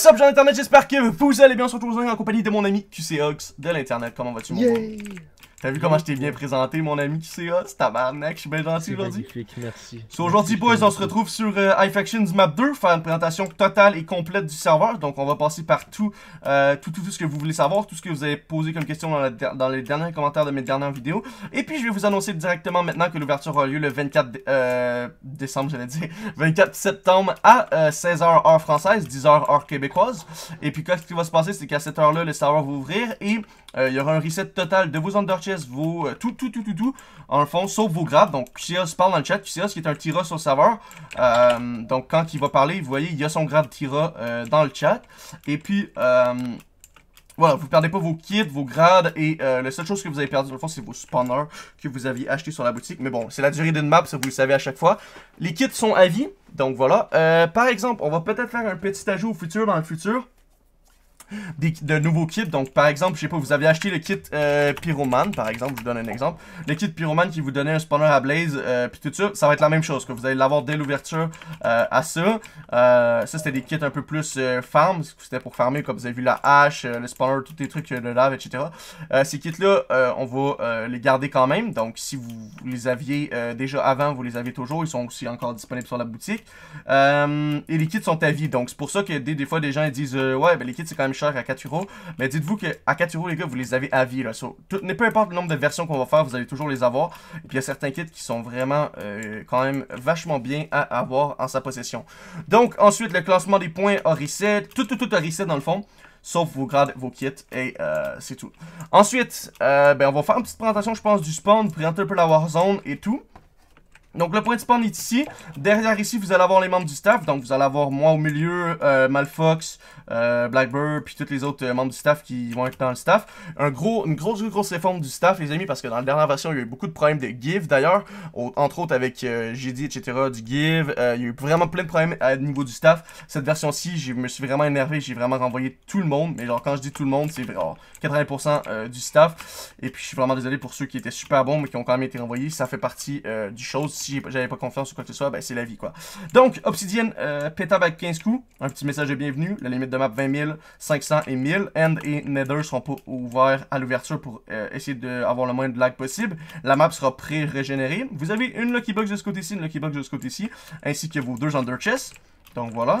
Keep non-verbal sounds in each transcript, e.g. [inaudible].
What's up, gens internet, j'espère que vous allez bien, surtout aujourd'hui en compagnie de mon ami QCOX de l'internet. Comment vas-tu, mon T'as vu comment je t'ai bien présenté, mon ami qui c'est Tabarnak, je suis bien gentil aujourd'hui. merci. So, aujourd'hui, boys, on se retrouve sur euh, iFactions Map 2, faire une présentation totale et complète du serveur. Donc, on va passer par euh, tout, tout, tout, ce que vous voulez savoir, tout ce que vous avez posé comme question dans, les derniers commentaires de mes dernières vidéos. Et puis, je vais vous annoncer directement maintenant que l'ouverture aura lieu le 24 euh, décembre, j'allais dire, 24 [laughs] septembre à 16h euh, heure française, 10h heure québécoise. Et puis, quoi, ce qui va se passer, c'est qu'à cette heure-là, le serveur va ouvrir et euh, il y aura un reset total de vos underchests, vos... Euh, tout, tout, tout, tout, tout, en fond, sauf vos graves. Donc, QCS parle dans le chat. QCS qui est un Tira sur le serveur. Euh, donc, quand il va parler, vous voyez, il y a son grave Tira dans le chat. Et puis... voilà, vous perdez pas vos kits, vos grades, et la seule chose que vous avez perdu, en le fond, c'est vos spawners que vous aviez acheté sur la boutique. Mais bon, c'est la durée d'une map, ça vous le savez à chaque fois. Les kits sont à vie, donc voilà. par exemple, on va peut-être faire un petit ajout au futur, dans le futur des, de nouveaux kits. Donc, par exemple, je sais pas, vous avez acheté le kit euh, Pyroman, par exemple, je vous donne un exemple. Le kit Pyroman qui vous donnait un spawner à Blaze, euh, puis tout ça, ça va être la même chose. que Vous allez l'avoir dès l'ouverture euh, à ça. ça, c'était des kits un peu plus farm. C'était pour farmer, comme vous avez vu, la hache, le spawner, tous les trucs de lave, etc. ces kits-là, on va les garder quand même. Donc, si vous les aviez déjà avant, vous les avez toujours. Ils sont aussi encore disponibles sur la boutique. et les kits sont à vie. Donc, c'est pour ça que des, fois, des gens ils disent Ouais, ben, les kits, c'est quand même à 4 Mais dites-vous qu'à 4 euros, les gars, vous les avez à vie. Là. So, tout, peu importe le nombre de versions qu'on va faire, vous allez toujours les avoir. Et puis il y a certains kits qui sont vraiment euh, quand même vachement bien à avoir en sa possession. Donc ensuite, le classement des points a reset. Tout, tout, tout a reset dans le fond sauf vos grades, vos kits, et euh, c'est tout. Ensuite, euh, ben, on va faire une petite présentation, je pense, du spawn, présenter un peu la Warzone et tout. Donc le point de spawn est ici. Derrière ici, vous allez avoir les membres du staff. Donc vous allez avoir moi au milieu, euh, Malfox, euh, Blackbird, puis tous les autres euh, membres du staff qui vont être dans le staff. Un gros, une grosse, grosse réforme du staff, les amis, parce que dans la dernière version, il y a eu beaucoup de problèmes de give d'ailleurs. entre autres avec JD, etc., du give. il y a eu vraiment plein de problèmes au niveau du staff. Cette version-ci, je me suis vraiment énervé. J'ai vraiment renvoyé tout le monde. Mais genre quand je dis tout le monde, c'est 80% du staff. Et puis je suis vraiment désolé pour ceux qui étaient super bons, mais qui ont quand même été renvoyés. Ça fait partie du chose si j'avais pas confiance ou quoi que ce soit, ben c'est la vie quoi. Donc, Obsidian euh, pétable avec 15 coups, un petit message de bienvenue, la limite de map 20 000, 500 et 1000. End et Nether seront pas ouverts à l'ouverture pour euh, essayer d'avoir le moins de lag possible. La map sera pré-régénérée. Vous avez une Lucky Box de ce côté-ci, une Lucky Box de ce côté-ci, ainsi que vos deux Under Chests. Donc voilà.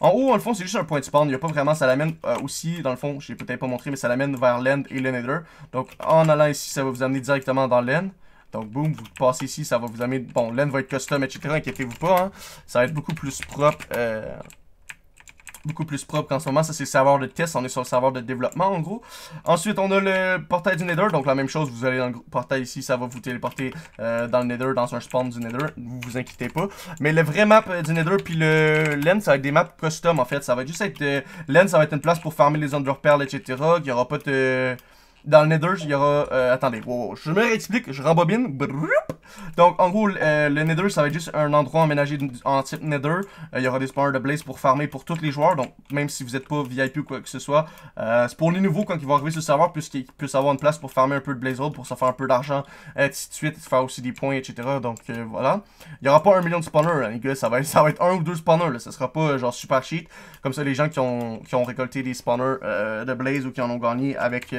En haut, en le fond, c'est juste un point de spawn. Il n'y a pas vraiment, ça l'amène euh, aussi, dans le fond, je l'ai peut-être pas montré, mais ça l'amène vers l'end et le nether. Donc en allant ici, ça va vous amener directement dans l'end. Donc, boum, vous passez ici, ça va vous amener... Bon, l'end va être custom, etc. Inquiétez-vous pas, hein. Ça va être beaucoup plus propre... Euh, beaucoup plus propre qu'en ce moment. Ça, c'est le serveur de test. On est sur le serveur de développement, en gros. Ensuite, on a le portail du Nether. Donc, la même chose, vous allez dans le portail ici. Ça va vous téléporter euh, dans le Nether, dans un spawn du Nether. Vous vous inquiétez pas. Mais le vrai map euh, du Nether, puis le l'end, ça va être des maps custom, en fait. Ça va juste être... l'end, ça va être une place pour farmer les underpearls, etc. Il n'y aura pas de... Dans le Nether, il y aura... Euh, attendez, je me réexplique, je rembobine. Donc, en gros, euh, le Nether, ça va être juste un endroit aménagé en type Nether. Euh, il y aura des spawners de Blaze pour farmer pour tous les joueurs. Donc, même si vous n'êtes pas VIP ou quoi que ce soit, c'est pour les nouveaux quand ils vont arriver sur le serveur, puisqu'ils puissent avoir une place pour farmer un peu de Blaze Road, pour se faire un peu d'argent, ainsi de suite, faire aussi des points, etc. Donc, voilà. Il n'y aura pas un million de spawners, hein, les gars. [laughs] Ça va, être, un ou deux spawners. Là. Ça sera pas genre super cheat. Comme ça, les gens qui ont, ont récolté des spawners de Blaze ou qui en ont gagné avec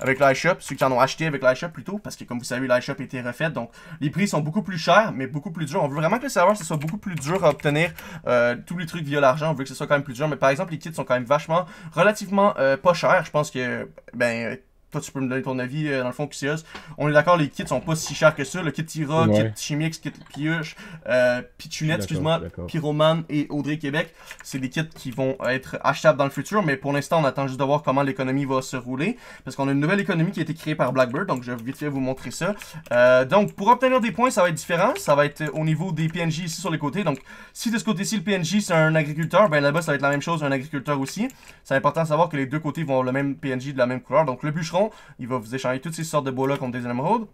avec l'iShop, ceux qui en ont acheté avec l'iShop plutôt, parce que comme vous savez, l'iShop a été refaite, donc les prix sont beaucoup plus chers, mais beaucoup plus durs. On veut vraiment que le serveur, ce soit beaucoup plus dur à obtenir euh, tous les trucs via l'argent, on veut que ce soit quand même plus dur, mais par exemple, les kits sont quand même vachement, relativement euh, pas chers, je pense que, ben toi, tu peux me donner ton avis, euh, dans le fond, QCS. On est d'accord, les kits sont pas si chers que ça. Le kit Tira, le kit Chimix, kit Piuche, euh, Pichunette, excuse-moi, Pyroman et Audrey Québec. C'est des kits qui vont être achetables dans le futur, mais pour l'instant, on attend juste de voir comment l'économie va se rouler. Parce qu'on a une nouvelle économie qui a été créée par Blackbird, donc je vais vite vous montrer ça. Euh, donc, pour obtenir des points, ça va être différent. Ça va être au niveau des PNJ ici sur les côtés. Donc, si de ce côté-ci, le PNJ, c'est un agriculteur, ben là-bas, ça va être la même chose, un agriculteur aussi. C'est important de savoir que les deux côtés vont avoir le même PNJ de la même couleur. Donc, le bûcheron il va vous échanger toutes ces sortes de bois-là contre des émeraudes.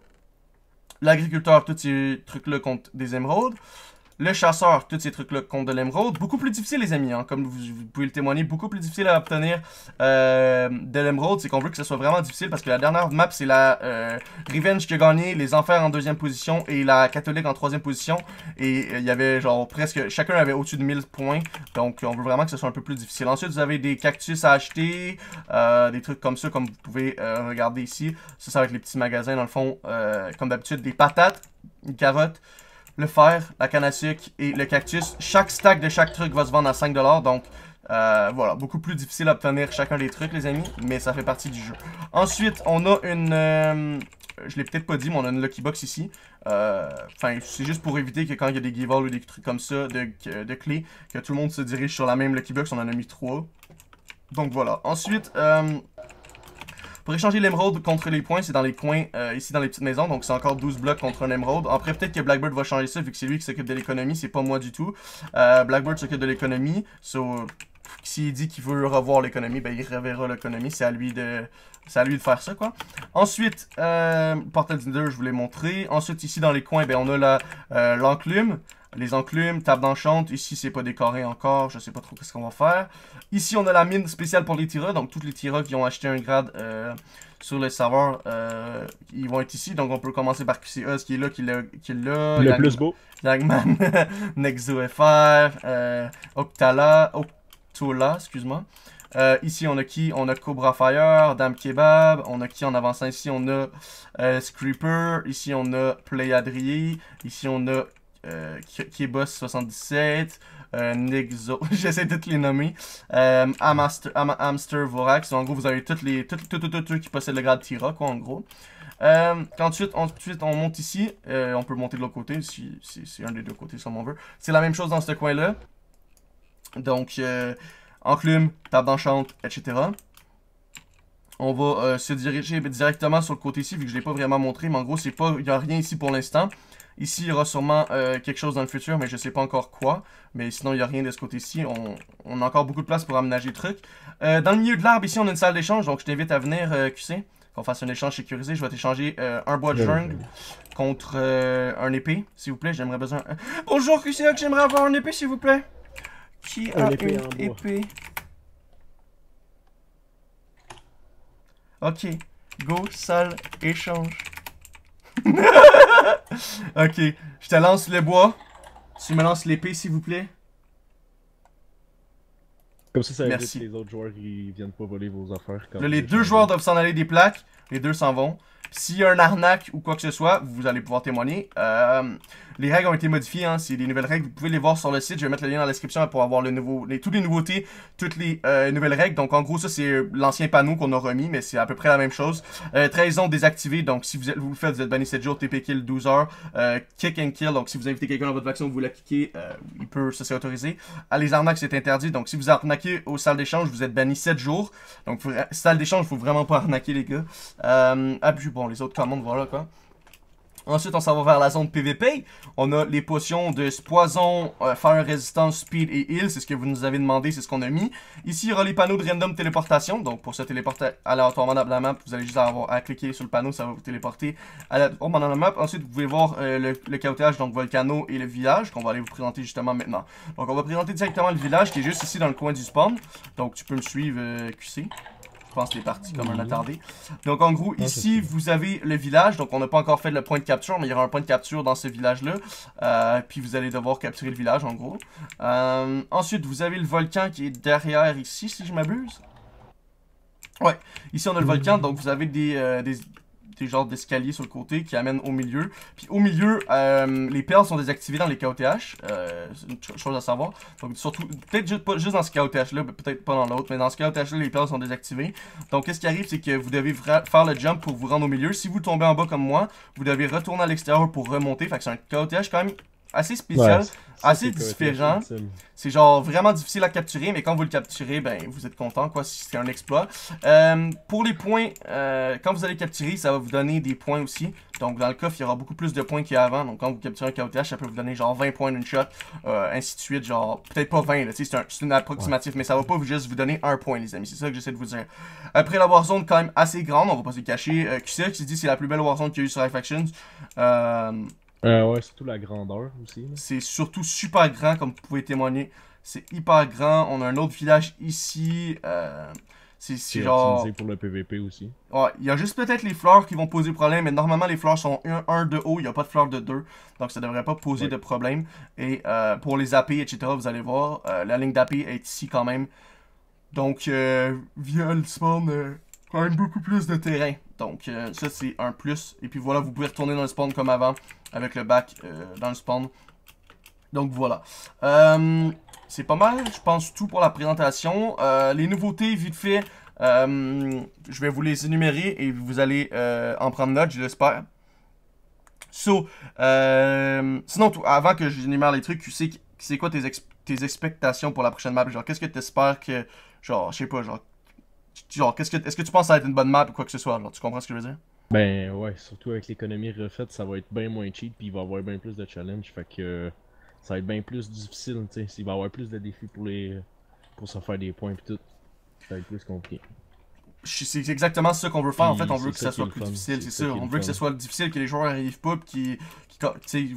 L'agriculteur, tous ces trucs-là contre des émeraudes. Le chasseur, tous ces trucs-là contre de l'émeraude. Beaucoup plus difficile, les amis, hein. comme vous, pouvez le témoigner. Beaucoup plus difficile à obtenir euh, de l'émeraude. C'est qu'on veut que ce soit vraiment difficile parce que la dernière map, c'est la euh, Revenge qui a gagné, les Enfers en deuxième position et la Catholique en troisième position. Et euh, il y avait genre presque... Chacun avait au-dessus de 1000 points. Donc, on veut vraiment que ce soit un peu plus difficile. Ensuite, vous avez des cactus à acheter, des trucs comme ça, comme vous pouvez regarder ici. Ça, c'est avec les petits magasins, dans le fond. comme d'habitude, des patates, une carotte le fer, la canne à sucre et le cactus. Chaque stack de chaque truc va se vendre à 5$, donc euh, voilà, beaucoup plus difficile à obtenir chacun des trucs, les amis, mais ça fait partie du jeu. Ensuite, on a une... Euh, je l'ai peut-être pas dit, mais on a une Lucky Box ici. Euh, enfin, c'est juste pour éviter que quand il y a des giveaways ou des trucs comme ça, de, de clés, que tout le monde se dirige sur la même Lucky Box. On en a mis trois. Donc voilà. Ensuite, pour échanger l'émeraude contre les points, c'est dans les coins, euh, ici dans les petites maisons. Donc c'est encore 12 blocs contre un émeraude. Après, peut-être que Blackbird va changer ça, vu que c'est lui qui s'occupe de l'économie, c'est pas moi du tout. Euh, Blackbird s'occupe de l'économie. So, s'il dit qu'il veut revoir l'économie, ben il reverra l'économie. C'est à lui de c'est à lui de faire ça, quoi. Ensuite, euh, Portal Tinder, je vous l'ai montré. Ensuite, ici dans les coins, ben on a euh, l'enclume les enclumes, table d'enchante. Ici, c'est pas décoré encore. Je sais pas trop qu'est-ce qu'on va faire. Ici, on a la mine spéciale pour les tireurs. Donc, tous les tireurs qui ont acheté un grade euh, sur le serveur, euh, ils vont être ici. Donc, on peut commencer par QCUS ce qui est là, qui est là. Qui est Le plus beau. [laughs] NexoFR, euh, Octala, Octola, excuse-moi. ici, on a qui On a Cobra Fire, Dame Kebab. On a qui en avançant Ici, on a Screeper. Ici, on a Pleiadrie. Ici, on a euh, est boss 77, euh, Nexo, [laughs] j'essaie de tous les nommer, euh, Amster, Amster, Vorax. En gros, vous avez toutes les, toutes, toutes, qui possèdent le grade Tira, quoi, en gros. Euh, ensuite, on, ensuite, on monte ici. on peut monter de l'autre côté, si, si, un des deux côtés, comme on veut. C'est la même chose dans ce coin-là. Donc, enclume, table d'enchante, etc. On va se diriger directement sur le côté ici, vu que je ne l'ai pas vraiment montré. Mais en gros, il n'y a rien ici pour l'instant. Ici, il y aura sûrement euh, quelque chose dans le futur, mais je ne sais pas encore quoi. Mais sinon, il n'y a rien de ce côté-ci. On, a encore beaucoup de place pour aménager le truc. Euh, dans le milieu de l'arbre, ici, on a une salle d'échange. Donc, je t'invite à venir, QC. Euh, Qu'on fasse un échange sécurisé. Je vais t'échanger un bois de jungle contre un épée, s'il vous plaît. J'aimerais besoin... Bonjour, QC, j'aimerais avoir un épée, s'il vous plaît. Qui a une épée? Ok. Go, salle, échange. [laughs] [laughs] ok, je te lance le bois. Tu me lances l'épée, s'il vous plaît. Comme ça, ça Merci. les autres joueurs qui viennent pas voler vos affaires. les deux joueurs doivent s'en aller des plaques. Les deux s'en vont. S'il y a un arnaque ou quoi que ce soit, vous allez pouvoir témoigner. Euh, les règles ont été modifiées, hein, c'est des nouvelles règles. Vous pouvez les voir sur le site. Je vais mettre le lien dans la description pour avoir le nouveau, toutes les nouveautés, toutes les euh, nouvelles règles. Donc en gros, ça c'est euh, l'ancien panneau qu'on a remis, mais c'est à peu près la même chose. trahison désactivée, donc si vous, vous le faites, vous êtes banni 7 jours, TP kill 12 heures. kick and kill, donc si vous invitez quelqu'un dans votre faction, vous la cliquez, il peut, ça c'est autorisé. à ah, les arnaques c'est interdit, donc si vous arnaquez au salle salles d'échange, vous êtes banni 7 jours. Donc, salle d'échange, faut vraiment pas arnaquer, les gars. Euh, ah, puis bon, les autres commandes, voilà quoi. Ensuite, on s'en va vers la zone PVP. On a les potions de poison, euh, fire, resistance, speed et heal. C'est ce que vous nous avez demandé, c'est ce qu'on a mis. Ici, il y aura les panneaux de random téléportation. Donc, pour se téléporter aléatoirement dans la map, vous allez juste avoir à cliquer sur le panneau, ça va vous téléporter aléatoirement dans la map. Ensuite, vous pouvez voir euh, le, le donc Volcano et le village, qu'on va aller vous présenter justement maintenant. Donc, on va présenter directement le village qui est juste ici dans le coin du spawn. Donc, tu peux me suivre, euh, QC pense, les parties comme un mhm. attardé. Donc, en gros, ici, vous avez le village. Donc, on n'a pas encore fait le point de capture, mais il y aura un point de capture dans ce village-là. Euh, puis, vous allez devoir capturer le village, en gros. Euh, ensuite, vous avez le volcan qui est derrière ici, si je m'abuse. Ouais, ici on a le mhm. volcan, donc vous avez des euh, des genres d'escaliers sur le côté qui amènent au milieu. Puis au milieu, euh, les perles sont désactivées dans les KOTH. c'est euh, une chose à savoir. Donc surtout, peut-être juste, juste, dans ce KOTH-là, peut-être pas dans l'autre, mais dans ce KOTH-là, les perles sont désactivées. Donc qu'est-ce qui arrive, c'est que vous devez faire le jump pour vous rendre au milieu. Si vous tombez en bas comme moi, vous devez retourner à l'extérieur pour remonter. Fait que c'est un KOTH quand même assez spécial, assez différent. C'est genre vraiment difficile à capturer, mais quand vous le capturez, ben vous êtes content, quoi, c'est un exploit. Euh, pour les points, euh, quand vous allez capturer, ça va vous donner des points aussi. Donc dans le coffre, il y aura beaucoup plus de points qu'avant, avant. Donc quand vous capturez un KOTH, ça peut vous donner genre 20 points d'une shot, euh, ainsi de suite, genre peut-être pas 20, c'est un, une approximative, mais ça va pas vous juste vous donner un point, les amis. C'est ça que j'essaie de vous dire. Après la Warzone, quand même assez grande, on va pas se cacher cacher. QCL qui dit c'est la plus belle Warzone qu'il y a eu sur Life euh, surtout la grandeur aussi. C'est surtout super grand, comme vous pouvez témoigner. C'est hyper grand. On a un autre village ici. Euh, c'est genre. pour le PVP aussi. Ouais, il y a juste peut-être les fleurs qui vont poser problème, mais normalement les fleurs sont 1 de haut, il n'y a pas de fleurs de 2, donc ça devrait pas poser de problème. Et euh, pour les AP, etc., vous allez voir, euh, la ligne d'AP est ici quand même. Donc, via le spawn, quand même beaucoup plus de terrain. Donc, euh, ça, c'est un plus. Et puis voilà, vous pouvez retourner dans le spawn comme avant, avec le bac euh, dans le spawn. Donc, voilà. Euh, c'est pas mal, je pense, tout pour la présentation. les nouveautés, vite fait, je vais vous les énumérer et vous allez en prendre note, j'espère. l'espère. So, sinon, avant que j'énumère les trucs, tu sais c'est quoi tes, tes expectations pour la prochaine map? Genre, qu'est-ce que tu espères que, genre, je sais pas, genre, Genre, qu'est-ce que, est-ce que tu penses que ça va être une bonne map ou quoi que ce soit? tu comprends ce que je veux dire? Ben ouais, surtout avec l'économie refaite, ça va être bien moins cheap puis il va y avoir bien plus de challenge. Fait que ça va être bien plus difficile, tu sais. Il va y avoir plus de défis pour les pour se faire des points et tout. Ça va être plus compliqué c'est exactement ce qu'on veut faire. En fait, on veut que ça, soit plus difficile, c'est sûr, On veut que ce soit difficile, que les joueurs arrivent pas, qui,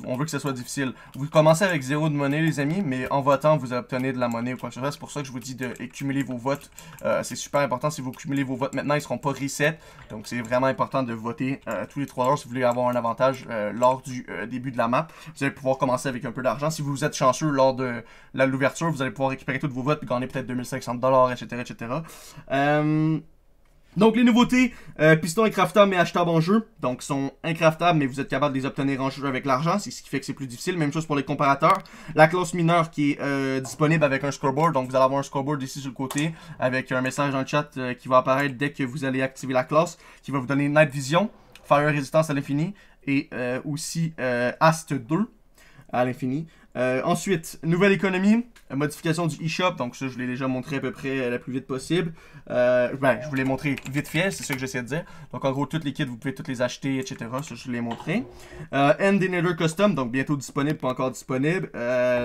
on veut que ce soit difficile. Vous commencez avec zéro de monnaie, les amis, mais en votant, vous obtenez de la monnaie au point que C'est pour ça que je vous dis de cumuler vos votes. Euh, c'est super important. Si vous cumulez vos votes maintenant, ils seront pas reset. Donc, c'est vraiment important de voter euh, tous les trois heures si vous voulez avoir un avantage euh, lors du début de la map. Vous allez pouvoir commencer avec un peu d'argent. Si vous êtes chanceux lors de l'ouverture, vous allez pouvoir récupérer tous vos votes et gagner peut-être 2500$, etc. etc. Donc les nouveautés, euh, et incraftable mais achetable en jeu, donc sont incraftables mais vous êtes capable de les obtenir en jeu avec l'argent, c'est ce qui fait que c'est plus difficile. Même chose pour les comparateurs. La classe mineure qui est euh, disponible avec un scoreboard, donc vous allez avoir un scoreboard ici sur le côté avec un message dans le chat euh, qui va apparaître dès que vous allez activer la classe, qui va vous donner Night Vision, Fire Resistance à l'infini et euh, aussi Ast 2 à l'infini. Euh, ensuite, nouvelle économie, modification du e-shop. Donc ça, je l'ai déjà montré à peu près euh, la plus vite possible. Euh, ben, je vous l'ai montré vite fait, c'est ce que j'essaie de dire. Donc en gros, toutes les kits, vous pouvez toutes les acheter, etc. Ça, je l'ai montré. Euh, End Custom, donc bientôt disponible, pas encore disponible.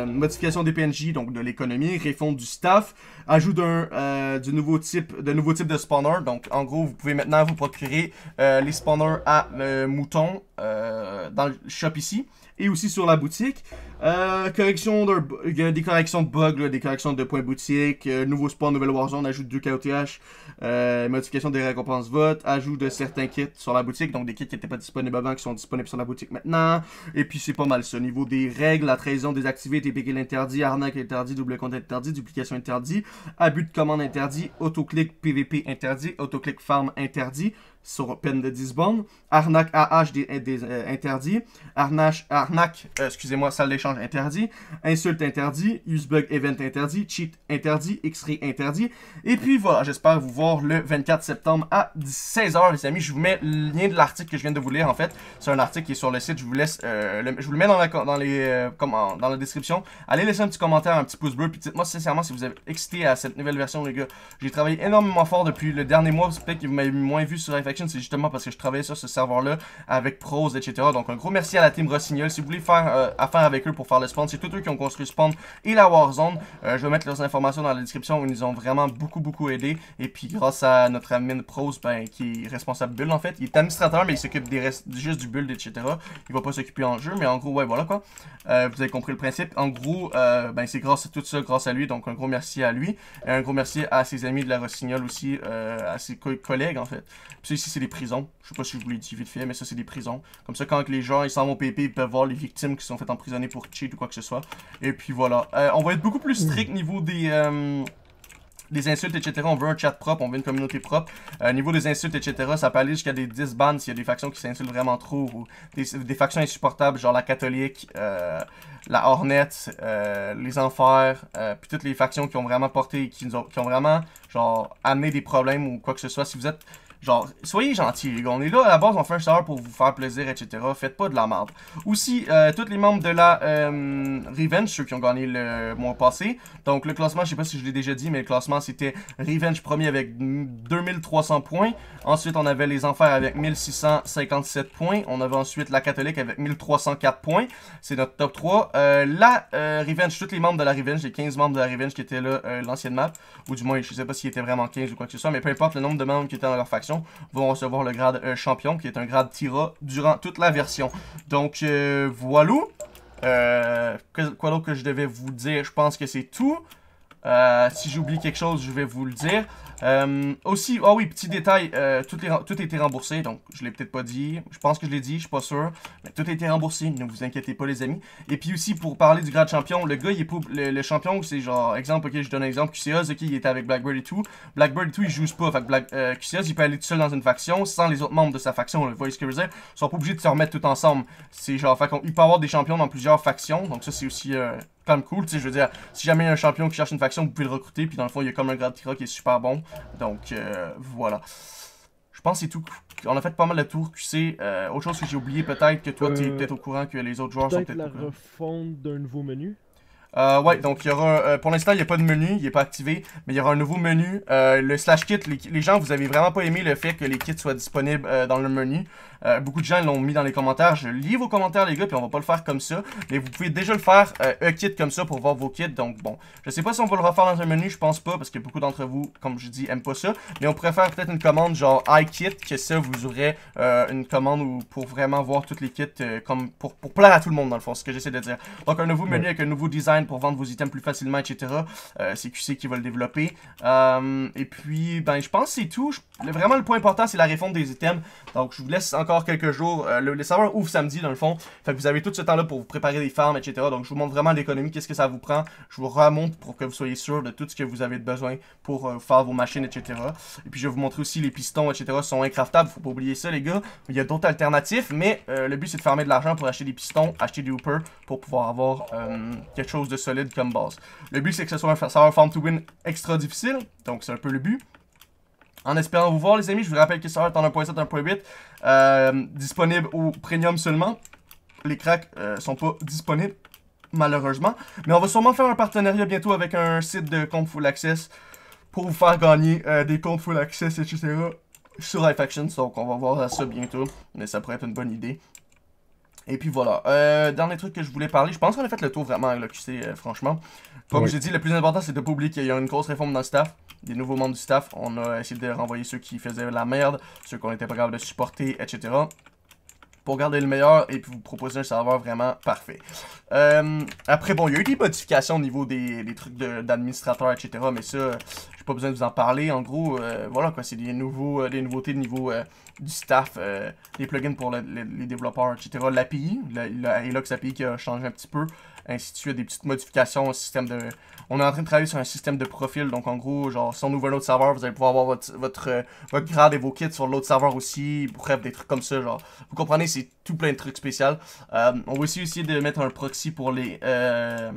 modification des PNJ, donc de l'économie, réforme du staff, ajout d'un du nouveau type, de nouveau type de spawner. Donc en gros, vous pouvez maintenant vous procurer les spawners à moutons dans le shop ici et aussi sur la boutique. Euh, correction de, des corrections de bugs, des corrections de points boutique, euh, nouveau spawn, nouvelle Warzone, ajout de KOTH, euh, modification des récompenses vote, ajout de certains kits sur la boutique, donc des kits qui n'étaient pas disponibles avant, qui sont disponibles sur la boutique maintenant. Et puis c'est pas mal ce niveau des règles, la trahison désactivée, TPK interdit, arnaque interdit, double compte interdit, duplication interdit, abus de commande interdit, autoclick PVP interdit, autoclick farm interdit, sur peine de 10 Arnaque AH des, euh, interdit. Arnache, arnaque, euh, excusez-moi, salle d'échange interdit. Insulte interdit. Usebug event interdit. Cheat interdit. X-ray interdit. Et puis voilà, j'espère vous voir le 24 septembre à 16h, les amis. Je vous mets le lien de l'article que je viens de vous lire, en fait. C'est un article qui est sur le site. Je vous laisse, euh, le, je vous le mets dans la, dans les, comment, dans la description. Allez laisser un petit commentaire, un petit pouce bleu. Puis dites-moi sincèrement si vous êtes excité à cette nouvelle version, les gars. J'ai travaillé énormément fort depuis le dernier mois. peut-être que vous m'avez moins vu sur FX c'est justement parce que je travaillais sur ce serveur-là avec Prose, etc. Donc un gros merci à la team Rossignol. Si vous voulez faire affaire euh, avec eux pour faire le spawn, c'est tous eux qui ont construit Spawn et la Warzone. Euh, je vais mettre leurs informations dans la description où ils nous ont vraiment beaucoup, beaucoup aidé. Et puis grâce à notre admin Prose, ben, qui est responsable build en fait, il est administrateur, mais il s'occupe des juste du build, etc. Il va pas s'occuper en jeu, mais en gros, ouais, voilà quoi. Euh, vous avez compris le principe. En gros, ben, c'est grâce à tout ça, grâce à lui. Donc un gros merci à lui. Et un gros merci à ses amis de la Rossignol aussi, à ses collègues en fait c'est des prisons. Je sais pas si je vous l'ai dit vite fait, mais ça, c'est des prisons. Comme ça, quand les gens ils s'en mon pépé, ils peuvent voir les victimes qui sont faites emprisonner pour cheat ou quoi que ce soit. Et puis voilà. Euh, on va être beaucoup plus hmm. strict niveau des... Euh, des insultes, etc. On veut un chat propre, on veut une communauté propre. Euh, niveau des insultes, etc., ça peut aller jusqu'à des 10 s'il y a des factions qui s'insultent vraiment trop, ou des, factions insupportables, genre la catholique, la hornette, les enfers, puis toutes les factions qui ont vraiment porté, qui, ont, qui ont vraiment, genre, amené des problèmes ou quoi que ce soit. Si vous êtes Genre, soyez gentils, les gars. On est là, à la base, on fait un serveur pour vous faire plaisir, etc. Faites pas de la merde. Aussi, euh, tous les membres de la euh, Revenge, ceux qui ont gagné le mois passé. Donc, le classement, je sais pas si je l'ai déjà dit, mais le classement, c'était Revenge premier avec 2300 points. Ensuite, on avait les Enfers avec 1657 points. On avait ensuite la Catholique avec 1304 points. C'est notre top 3. Euh, la euh, Revenge, tous les membres de la Revenge, les 15 membres de la Revenge qui étaient là, euh, l'ancienne map. Ou du moins, je sais pas s'ils étaient vraiment 15 ou quoi que ce soit, mais peu importe le nombre de membres qui étaient dans leur faction vont recevoir le grade euh, champion, qui est un grade Tira durant toute la version. Donc, euh, voilà. Euh, quoi d'autre que je devais vous dire? Je pense que c'est tout. Euh, si j'oublie quelque chose, je vais vous le dire. Euh, aussi, ah oh oui, petit détail, euh, tout, a été remboursé, donc je l'ai peut-être pas dit, je pense que je l'ai dit, je suis pas sûr, mais tout a été remboursé, ne vous inquiétez pas les amis. Et puis aussi, pour parler du grade champion, le gars, il est le, champion, c'est genre, exemple, ok, je donne un exemple, QCOS, ok, il était avec Blackbird et tout, Blackbird et tout, il joue pas, fait que euh, il peut aller tout seul dans une faction, sans les autres membres de sa faction, le voice que ils sont pas obligés de se remettre tout ensemble, c'est genre, fait il peut avoir des champions dans plusieurs factions, donc ça c'est aussi euh, comme cool, tu sais, je veux dire, si jamais il y a un champion qui cherche une faction, vous pouvez le recruter, puis dans le fond, il y a comme un grade qui est super bon, donc euh, voilà. Je pense que c'est tout. On a fait pas mal de tours QC. Euh, autre chose que j'ai oublié, peut-être que toi, tu es euh, peut-être au courant que les autres joueurs sont peut-être. la refonte d'un nouveau menu ouais, donc il y aura, pour l'instant, il n'y a pas de menu, il n'est pas activé, mais il y aura un nouveau menu. le slash kit, les, les, gens, vous avez vraiment pas aimé le fait que les kits soient disponibles dans le menu. Euh, beaucoup de gens l'ont mis dans les commentaires. Je lis vos commentaires, les gars, puis on va pas le faire comme ça. Mais vous pouvez déjà le faire euh, un kit comme ça pour voir vos kits. Donc bon, je sais pas si on va le refaire dans un menu, je pense pas, parce que beaucoup d'entre vous, comme je dis, aiment pas ça. Mais on pourrait faire peut-être une commande genre iKit, que ça, vous aurez euh, une commande pour vraiment voir toutes les kits, comme pour, plaire à tout le monde, dans le fond, ce que j'essaie de dire. Donc un nouveau menu avec un nouveau design pour vendre vos items plus facilement, etc. c'est QC qui va le développer. et puis, ben, je pense que c'est tout. Vraiment, le point important, c'est la refonte des items. Donc je vous laisse encore quelques jours. Euh, le, serveur ouvre samedi, dans le fond. Fait que vous avez tout ce temps-là pour vous préparer des farms, etc. Donc, je vous montre vraiment l'économie, qu'est-ce que ça vous prend. Je vous remonte pour que vous soyez sûr de tout ce que vous avez besoin pour euh, faire vos machines, etc. Et puis, je vais vous montrer aussi les pistons, etc. sont incraftables. Faut pas oublier ça, les gars. Il y a d'autres alternatives, mais euh, le but, c'est de farmer de l'argent pour acheter des pistons, acheter du hoopers pour pouvoir avoir quelque chose de solide comme base. Le but, c'est que ce soit un serveur farm to win extra difficile. Donc, c'est un peu le but. En espérant vous voir, les amis, je vous rappelle que ça va être en 1.7, 1.8, disponible au premium seulement. Les cracks euh, sont pas disponibles, malheureusement. Mais on va sûrement faire un partenariat bientôt avec un site de compte Full Access pour vous faire gagner euh, des comptes Full Access, etc. sur Life Action. Donc on va voir ça bientôt, mais ça pourrait être une bonne idée. Et puis voilà. Euh, dernier truc que je voulais parler, je pense qu'on a fait le tour vraiment avec le euh, franchement. Comme j'ai dit, le plus important, c'est de ne pas oublier qu'il y a une grosse réforme dans le staff. Des nouveaux membres du staff, on a essayé de renvoyer ceux qui faisaient la merde, ceux qu'on était pas capable de supporter, etc pour garder le meilleur et puis vous proposer un serveur vraiment parfait. Euh, après, bon, il y a eu des modifications au niveau des, trucs d'administrateur, etc. Mais ça, j'ai pas besoin de vous en parler. En gros, euh, voilà quoi, c'est des, nouveaux, euh, nouveautés au niveau du staff, des plugins pour les développeurs, etc. L'API, l'Elox API qui a changé un petit peu ainsi de suite, des petites modifications au système de... On est en train de travailler sur un système de profil, donc en gros, genre, si on ouvre un autre serveur, vous allez pouvoir avoir votre, votre, euh, grade et vos kits sur l'autre serveur aussi, bref, des trucs comme ça, genre, vous comprenez, c'est tout plein de trucs spéciaux. Euh, on va aussi essayer de mettre un proxy pour les... Euh,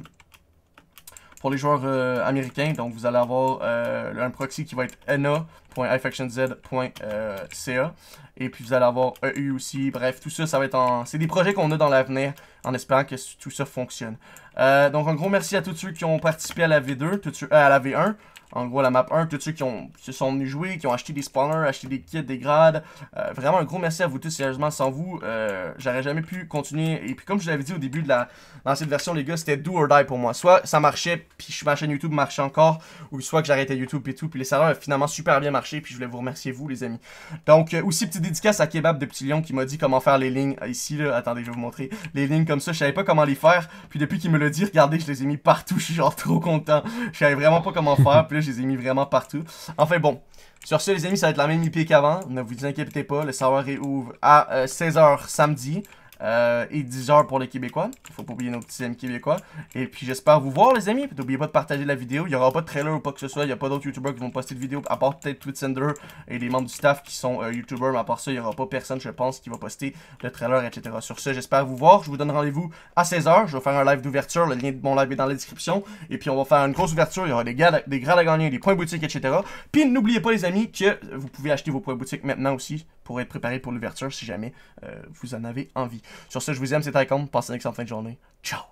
pour les joueurs euh, américains. Donc, vous allez avoir euh, un proxy qui va être na.ifactionz.ca. Euh, Et puis, vous allez avoir EU aussi. Bref, tout ça, ça va être en... C'est des projets qu'on a dans l'avenir en espérant que tout ça fonctionne. donc, un gros merci à tous ceux qui ont participé à la V2, à la V1. En gros, la map 1, tous ceux qui, ont, se sont venus jouer, qui ont acheté des spawners, acheté des kits, des grades. Euh, vraiment, un gros merci à vous tous, sérieusement. Sans vous, euh, j'aurais jamais pu continuer. Et puis, comme je l'avais dit au début de la, dans cette version, les gars, c'était do or die pour moi. Soit ça marchait, puis ma chaîne YouTube marchait encore, ou soit que j'arrêtais YouTube et tout. Puis les serveurs ont finalement super bien marché, puis je voulais vous remercier, vous, les amis. Donc, euh, aussi, petite dédicace à Kebab de Petit Lion qui m'a dit comment faire les lignes. Euh, ici, là, attendez, je vais vous montrer. Les lignes comme ça, je savais pas comment les faire. Puis depuis qu'il me l'a dit, regardez, je les ai mis partout. [laughs] Je suis genre trop content. Je savais vraiment pas comment faire je les ai mis vraiment partout. Enfin bon, sur ce les amis, ça va être la même IP qu'avant, ne vous inquiétez pas, le savoir est réouvre à 16h euh, samedi. Euh, et 10 heures pour les Québécois. il Faut pas oublier nos petits amis québécois. Et puis j'espère vous voir les amis. N'oubliez pas de partager la vidéo. Il y aura pas de trailer ou pas que ce soit. Il y a pas d'autres YouTubers qui vont poster de vidéos. À part peut-être Sender et les membres du staff qui sont euh, YouTubers. Mais à part ça, il n'y aura pas personne, je pense, qui va poster le trailer, etc. Sur ce, j'espère vous voir. Je vous donne rendez-vous à 16h. Je vais faire un live d'ouverture. Le lien de mon live est dans la description. Et puis on va faire une grosse ouverture. Il y aura des, des grades à gagner, des points boutiques, etc. Puis n'oubliez pas les amis que vous pouvez acheter vos points boutiques maintenant aussi pour être préparé pour l'ouverture si jamais euh, vous en avez envie. Sur ce, je vous aime, c'est Icon, Passez une excellente fin de journée. Ciao!